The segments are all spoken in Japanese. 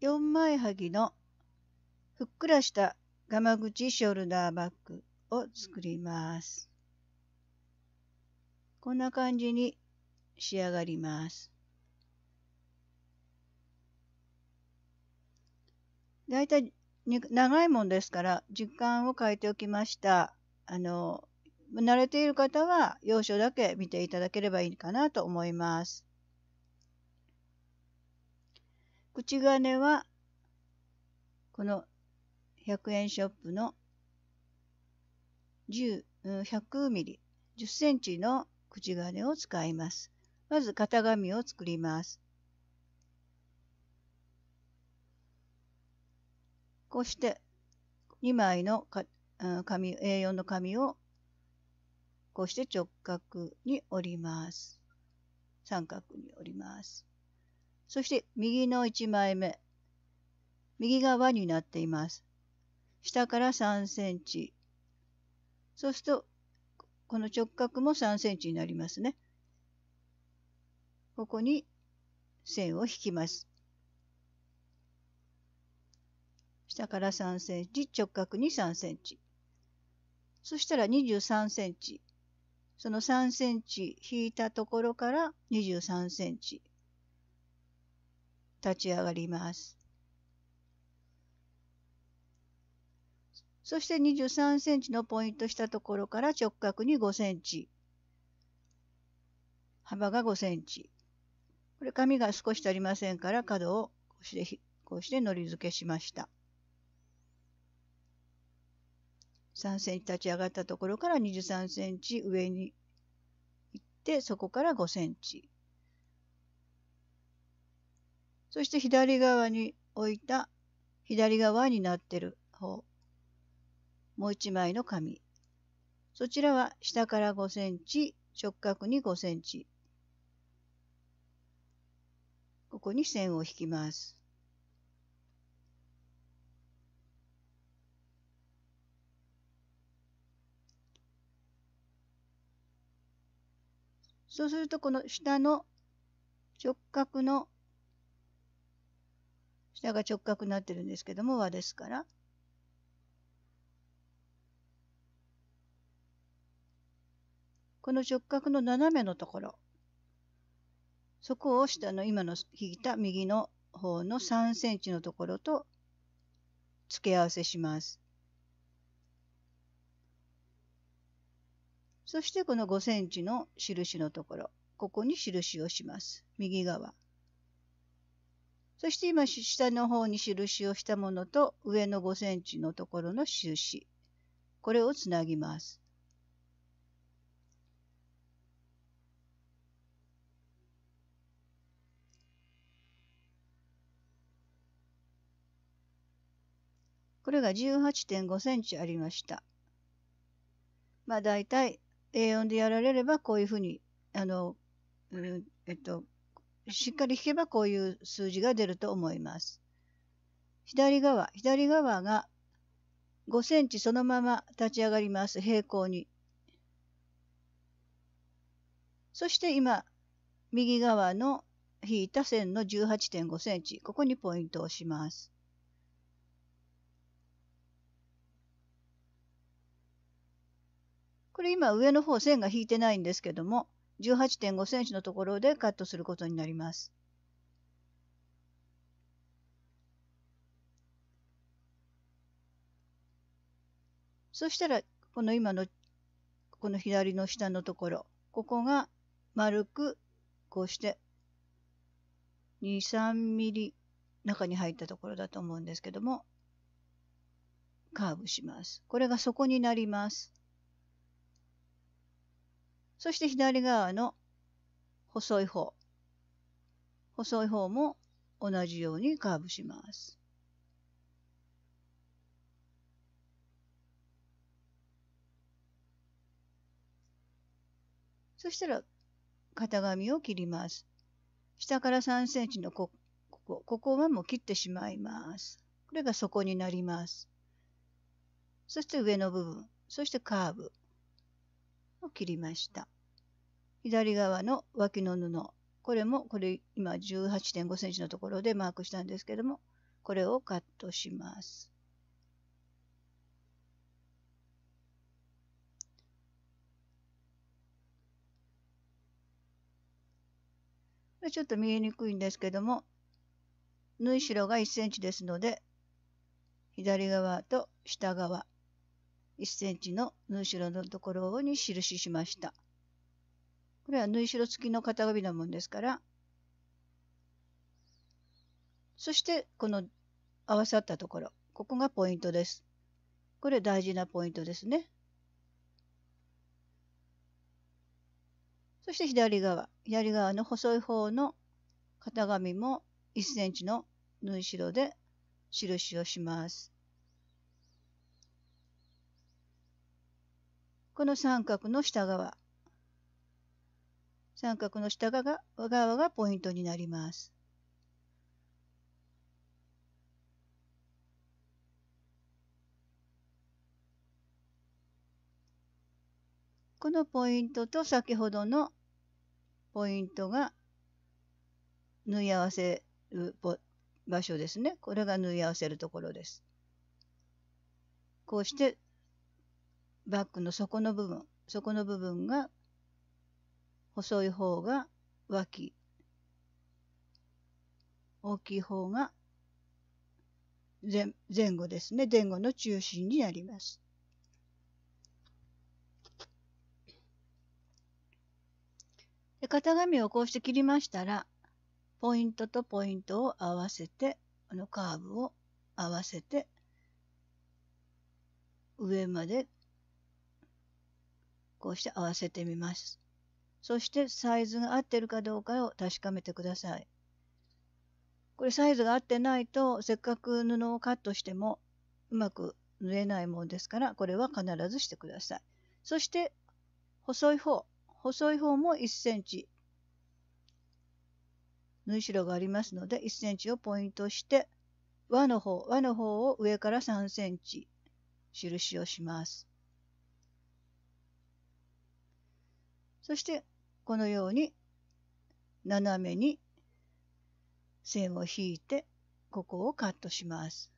四枚はぎのふっくらしたがま口ショルダーバッグを作ります。こんな感じに仕上がります。だいたい長いもんですから時間を変えておきました。あの慣れている方は要所だけ見ていただければいいかなと思います。口金はこの100円ショップの10 100ミリ10センチの口金を使います。まず型紙を作ります。こうして2枚のか紙 A4 の紙をこうして直角に折ります。三角に折ります。そして右の1枚目、右側になっています。下から3センチ。そうすると、この直角も3センチになりますね。ここに線を引きます。下から3センチ、直角に3センチ。そしたら23センチ。その3センチ引いたところから23センチ。立ち上がります。そして23センチのポイントしたところから直角に5センチ。幅が5センチ。これ紙が少し足りませんから角をこうしてこうしてのり付けしました。3センチ立ち上がったところから23センチ上に行ってそこから5センチ。そして左側に置いた左側になってる方もう一枚の紙そちらは下から5センチ直角に5センチここに線を引きます。そうするとこの下の直角の下が直角になってるんですけども和ですから。この直角の斜めのところそこを下の今の引いた右の方の3センチのところと付け合わせします。そしてこの5センチの印のところ、ここに印をします。右側。そして今下の方に印をしたものと上の5センチのところの印これをつなぎます。これが18.5センチありました。まあ大体 A4 でやられればこういうふうにあの、うん、えっとしっかり引けばこういう数字が出ると思います。左側、左側が5センチそのまま立ち上がります。平行に。そして今、右側の引いた線の18.5センチ、ここにポイントをします。これ今上の方線が引いてないんですけども、18.5センチのところでカットすることになります。そしたらこの今のこの左の下のところここが丸くこうして23ミリ中に入ったところだと思うんですけどもカーブします。これが底になります。そして左側の細い方。細い方も同じようにカーブします。そしたら型紙を切ります。下から3センチのここ、ここはもう切ってしまいます。これが底になります。そして上の部分、そしてカーブ。を切りました。左側の脇の布、これもこれ今18.5センチのところでマークしたんですけども、これをカットします。ちょっと見えにくいんですけども縫い代が 1cm ですので左側と下側 1cm の縫い代のところに印しました。これは縫い代付きの型紙なもんですから、そしてこの合わさったところ、ここがポイントです。これ大事なポイントですね。そして左側、左側の細い方の型紙も1センチの縫い代で印をします。この三角の下側三角の下側が側がポイントになります。このポイントと先ほどのポイントが縫い合わせる場所ですね。これが縫い合わせるところです。こうしてバッグの底の部分底の部分が細い方が脇大きい方が前前後ですね前後の中心になります。で型紙をこうして切りましたらポイントとポイントを合わせてこのカーブを合わせて上までこうして合わせてみます。そしてサイズが合ってるかどうかを確かめてください。これサイズが合ってないとせっかく布をカットしてもうまく縫えないもんですからこれは必ずしてください。そして細い方細い方も 1cm 縫い代がありますので 1cm をポイントして輪の方輪の方を上から 3cm 印をします。そしてこのように斜めに線を引いてここをカットします。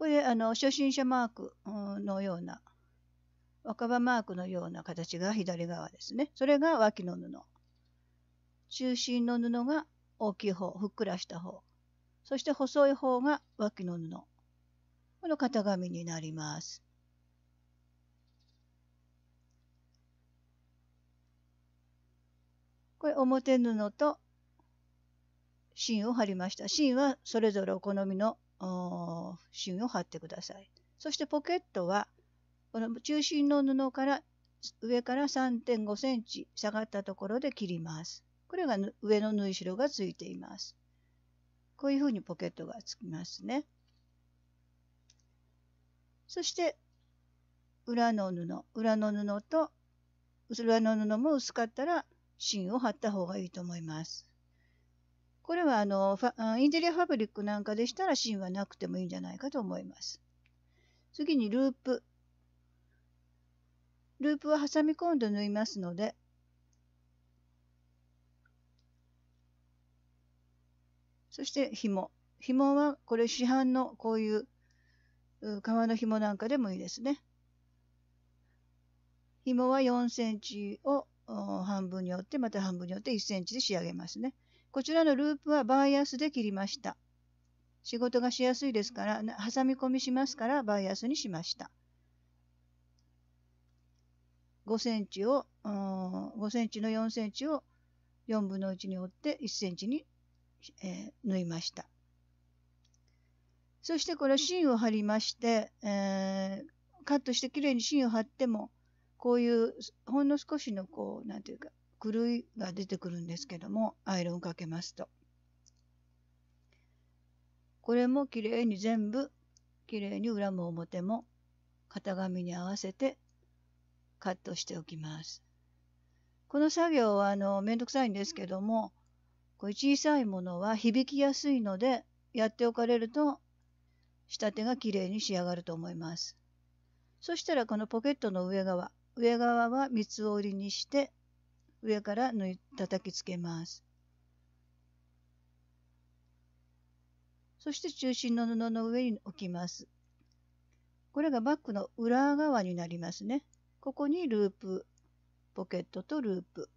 これあの初心者マークのような若葉マークのような形が左側ですね。それが脇の布。中心の布が大きい方、ふっくらした方。そして細い方が脇の布。この型紙になります。これ表布と芯を貼りました。芯はそれぞれお好みの芯を貼ってください。そしてポケットはこの中心の布から上から3.5センチ下がったところで切ります。これが上の縫い代がついています。こういうふうにポケットがつきますね。そして裏の布裏の布と裏の布も薄かったら芯を貼った方がいいと思います。これはあのインテリアファブリックなんかでしたら芯はなくてもいいんじゃないかと思います。次にループ。ループは挟み込んで縫いますのでそして紐。紐はこれ市販のこういう革の紐なんかでもいいですね。紐は4センチを半分に折ってまた半分に折って1センチで仕上げますね。こちらのループはバイアスで切りました。仕事がしやすいですから挟み込みしますからバイアスにしました。5センチを5センチの4センチを4分の1に折って1センチにえー、縫いました。そしてこれ芯を貼りまして、えー、カットしてきれいに芯を貼ってもこういうほんの少しのこう何て言うか狂いが出てくるんですけどもアイロンをかけますとこれもきれいに全部きれいに裏も表も型紙に合わせてカットしておきますこの作業はあのめんどくさいんですけどもこういう小さいものは響きやすいのでやっておかれると仕立てがきれいに仕上がると思います。そしたらこのポケットの上側上側は三つ折りにして上から縫い叩きつけます。そして中心の布の上に置きます。これがバッグの裏側になりますね。ここにループポケットとループ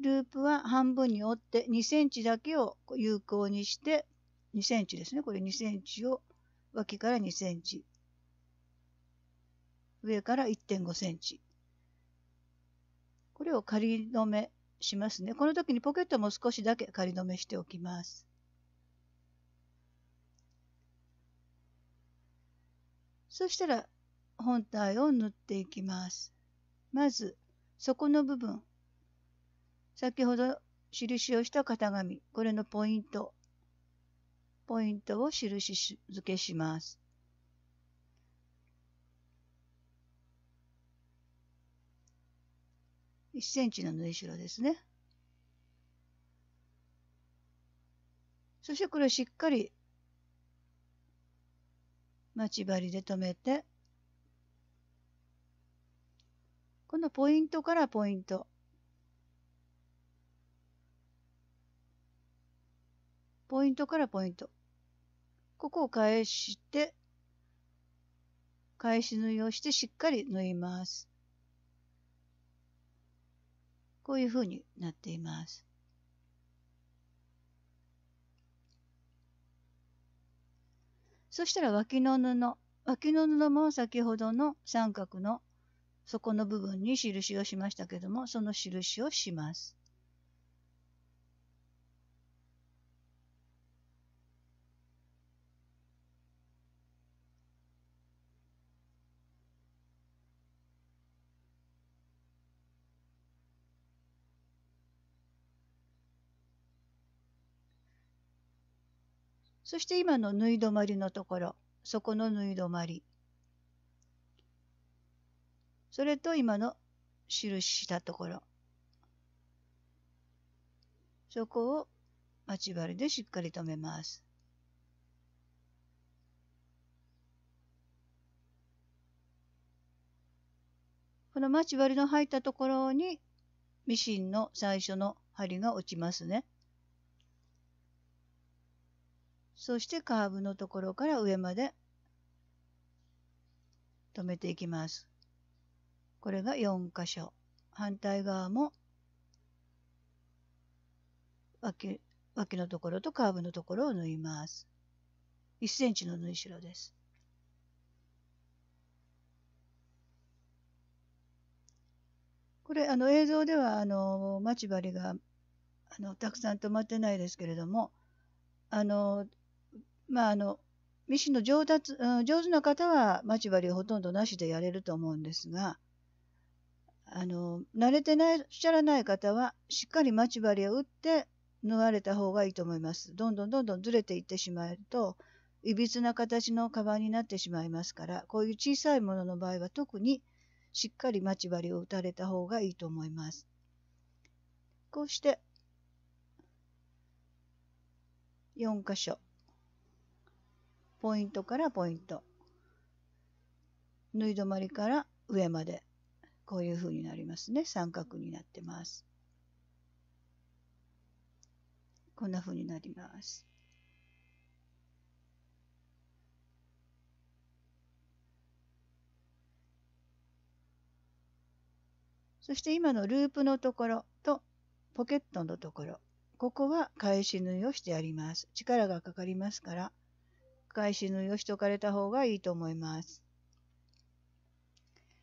ループは半分に折って2センチだけを有効にして2センチですね。これ2センチを脇から2センチ。上から1.5センチ。これを仮止めしますね。この時にポケットも少しだけ仮止めしておきます。そしたら本体を縫っていきます。まず底の部分先ほど印をした型紙、これのポイント、ポイントを印付けします。1センチの縫い代ですね。そしてこれをしっかり待ち針で留めて、このポイントからポイント、ポイントからポイント。ここを返して、返し縫いをしてしっかり縫います。こういう風になっています。そしたら脇の布、脇の布も先ほどの三角の底の部分に印をしましたけども、その印をします。そして今の縫い止まりのところそこの縫い止まりそれと今の印したところそこを待ち針でしっかり留めます。この待ち針の入ったところにミシンの最初の針が落ちますね。そしてカーブのところから上まで止めていきます。これが4箇所。反対側も脇脇のところとカーブのところを縫います。1センチの縫い代です。これあの映像ではあの待ち針があのたくさん止まってないですけれどもあのまああのミシンの上達、うん、上手な方は待ち針をほとんどなしでやれると思うんですがあの慣れてないしゃらない方はしっかり待ち針を打って縫われた方がいいと思います。どんどんどんどんずれていってしまうといびつな形のカバンになってしまいますからこういう小さいものの場合は特にしっかり待ち針を打たれた方がいいと思います。こうして4箇所ポイントからポイント縫い止まりから上までこういう風になりますね三角になってますこんな風になりますそして今のループのところとポケットのところここは返し縫いをしてやります力がかかりますから返し縫いをしとかれた方がいいと思います。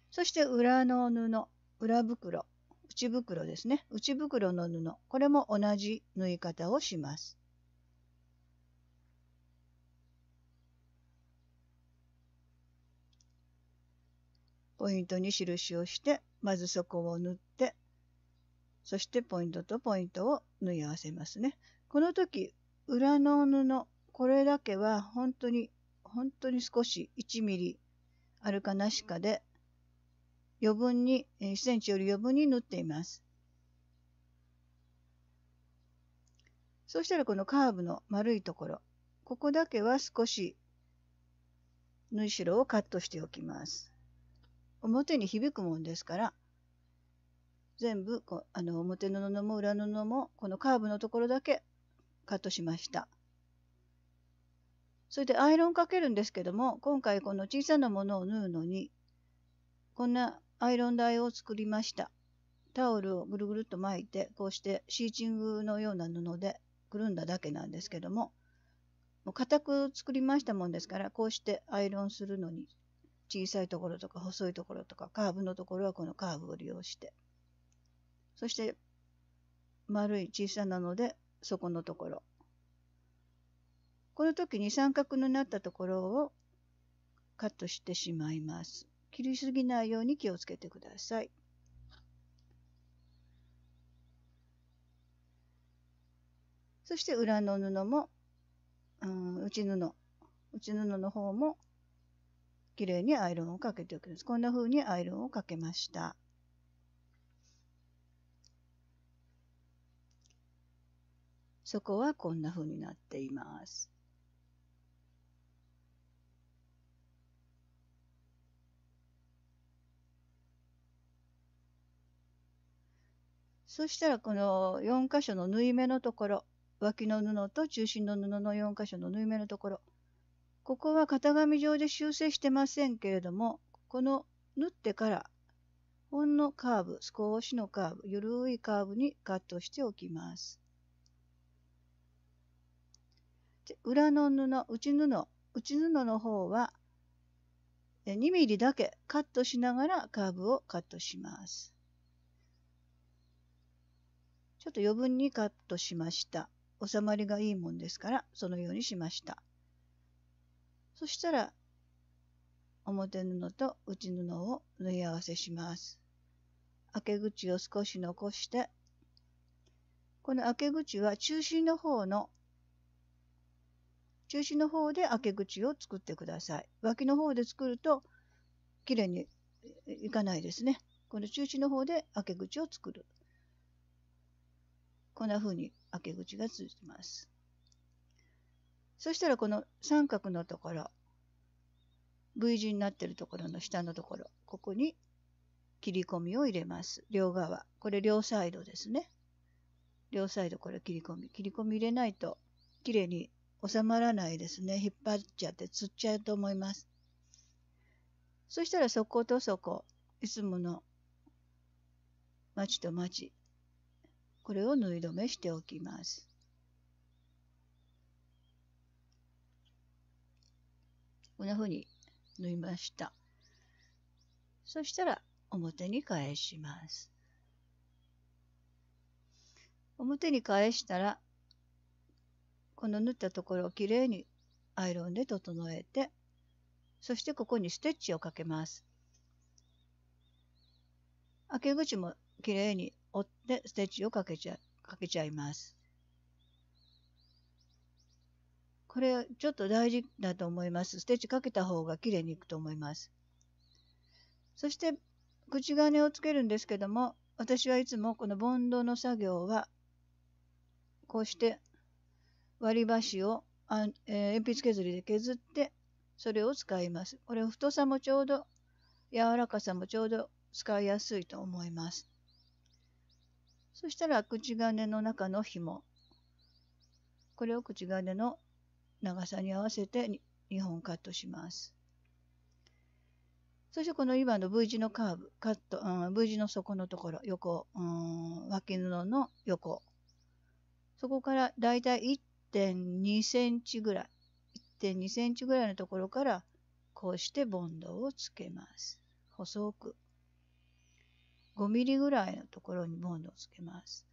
そして裏の布、裏袋、内袋ですね。内袋の布、これも同じ縫い方をします。ポイントに印をしてまず底を縫ってそしてポイントとポイントを縫い合わせますね。この時裏の布これだけは本当に本当に少し1ミリあるかなしかで余分に1センチより余分に縫っていますそうしたらこのカーブの丸いところここだけは少し縫い代をカットしておきます表に響くもんですから全部こあの表布も裏布もこのカーブのところだけカットしました。それでアイロンかけるんですけども今回この小さなものを縫うのにこんなアイロン台を作りましたタオルをぐるぐるっと巻いてこうしてシーチングのような布でくるんだだけなんですけどももう固く作りましたもんですからこうしてアイロンするのに小さいところとか細いところとかカーブのところはこのカーブを利用してそして丸い小さなので底のところこの時に三角のなったところをカットしてしまいます。切りすぎないように気をつけてください。そして裏の布も、うん、内布、内布の方も綺麗にアイロンをかけておきます。こんな風にアイロンをかけました。そこはこんな風になっています。そしたらこの4箇所の縫い目のところ脇の布と中心の布の4箇所の縫い目のところここは型紙上で修正してませんけれどもこの縫ってからほんのカーブ少しのカーブゆるいカーブにカットしておきますで裏の布内布内布の方は 2mm だけカットしながらカーブをカットしますちょっと余分にカットしました。収まりがいいもんですから、そのようにしました。そしたら、表布と内布を縫い合わせします。開け口を少し残して、この開け口は中心の方の中心の方で開け口を作ってください。脇の方で作るときれいにいかないですね。この中心の方で開け口を作る。こんな風に開け口が続きます。そしたらこの三角のところ V 字になってるところの下のところここに切り込みを入れます両側これ両サイドですね両サイドから切り込み切り込み入れないと綺麗に収まらないですね引っ張っちゃって釣っちゃうと思いますそしたらそことそこいつもの町と町これを縫い止めしておきます。こんな風に縫いました。そしたら表に返します。表に返したらこの縫ったところをきれいにアイロンで整えてそしてここにステッチをかけます。開け口もきれいに折ってステッチをかけちゃかけちゃいます。これちょっと大事だと思います。ステッチかけた方が綺麗にいくと思います。そして口金をつけるんですけども私はいつもこのボンドの作業はこうして割り箸をあ、えー、鉛筆削りで削ってそれを使います。これ太さもちょうど柔らかさもちょうど使いやすいと思います。そしたら口金の中の紐これを口金の長さに合わせて2本カットしますそしてこの今の V 字のカーブカット、うん、V 字の底のところ横、うん、脇布の横そこからだいたい1.2センチぐらい1.2センチぐらいのところからこうしてボンドをつけます細く5ミリぐらいのところにボンドをつけます。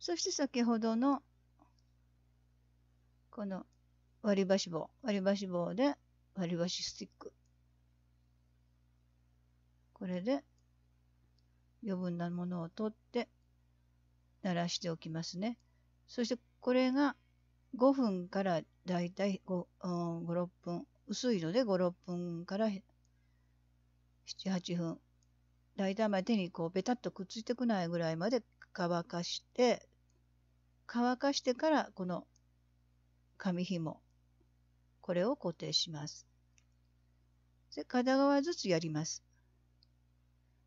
そして先ほどのこの割り箸棒、割り箸棒で割り箸スティック。これで余分なものを取って鳴らしておきますね。そしてこれが5分からだいたい5、6分、薄いので5、6分から7、8分。だいたい手にこうベタっとくっついてこないぐらいまで乾かして、乾かしてからこの紙紐、これを固定します。で片側ずつやります。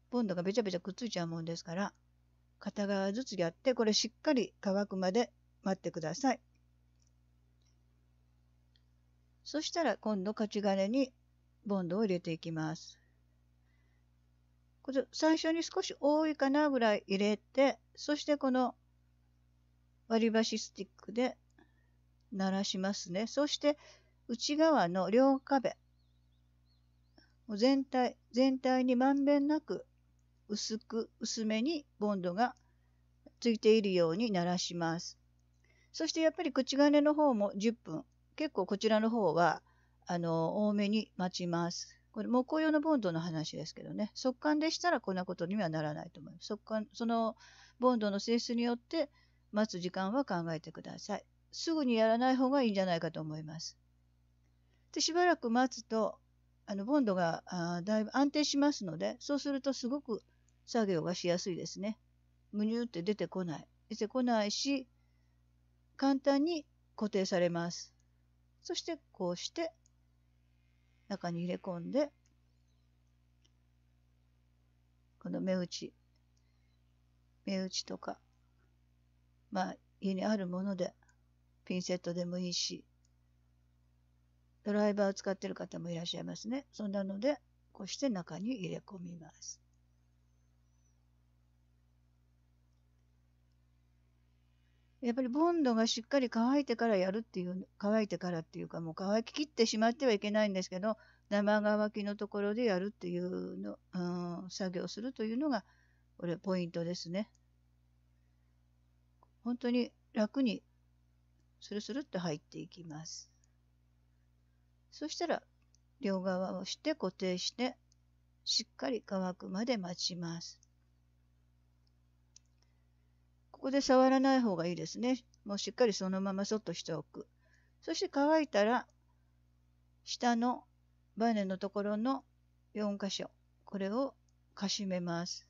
ボンドがべちゃべちゃくっついちゃうもんですから、片側ずつやってこれしっかり乾くまで待ってくださいそしたら今度勝ち金にボンドを入れていきますこれ最初に少し多いかなぐらい入れてそしてこの割り箸スティックで鳴らしますねそして内側の両壁全体全体にまんべんなく薄く薄めにボンドがついているように鳴らします。そしてやっぱり口金の方も10分結構こちらの方はあの多めに待ちます。これ木工用のボンドの話ですけどね速乾でしたらこんなことにはならないと思います速乾そのボンドの性質によって待つ時間は考えてくださいすぐにやらない方がいいんじゃないかと思いますでしばらく待つとあのボンドがあだいぶ安定しますのでそうするとすごく作業がしやすいですね。むにゅって出てこない。出てこないし、簡単に固定されます。そしてこうして中に入れ込んで、この目打ち、目打ちとか、まあ家にあるもので、ピンセットでもいいし、ドライバーを使ってる方もいらっしゃいますね。そんなので、こうして中に入れ込みます。やっぱりボンドがしっかり乾いてからやるっていう乾いてからっていうかもう乾ききってしまってはいけないんですけど生乾きのところでやるっていうの、うん、作業するというのがこれポイントですね。本当に楽にスルスルっと入っていきます。そしたら両側をして固定してしっかり乾くまで待ちます。こで触らない方がいいですね。もうしっかりそのままそっとしておく。そして乾いたら、下のバネのところの4箇所、これをかしめます。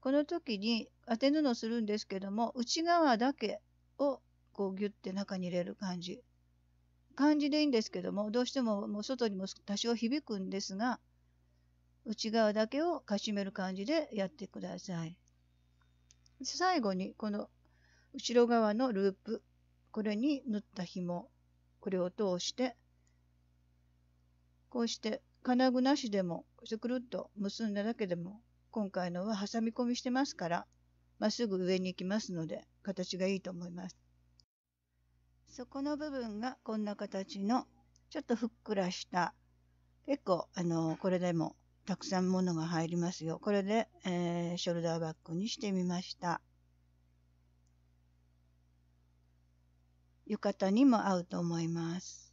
この時に当て布をするんですけども、内側だけをこうギュッて中に入れる感じ。感じでいいんですけども、どうしてももう外にも多少響くんですが、内側だけをかしめる感じでやってください。最後にこの後ろ側のループこれに縫った紐これを通してこうして金具なしでもそしてくるっと結んだだけでも今回のは挟み込みしてますからまっすぐ上に行きますので形がいいと思います。底の部分がこんな形のちょっとふっくらした結構あのこれでもたくさんものが入りますよ。これで、えー、ショルダーバッグにしてみました。浴衣にも合うと思います。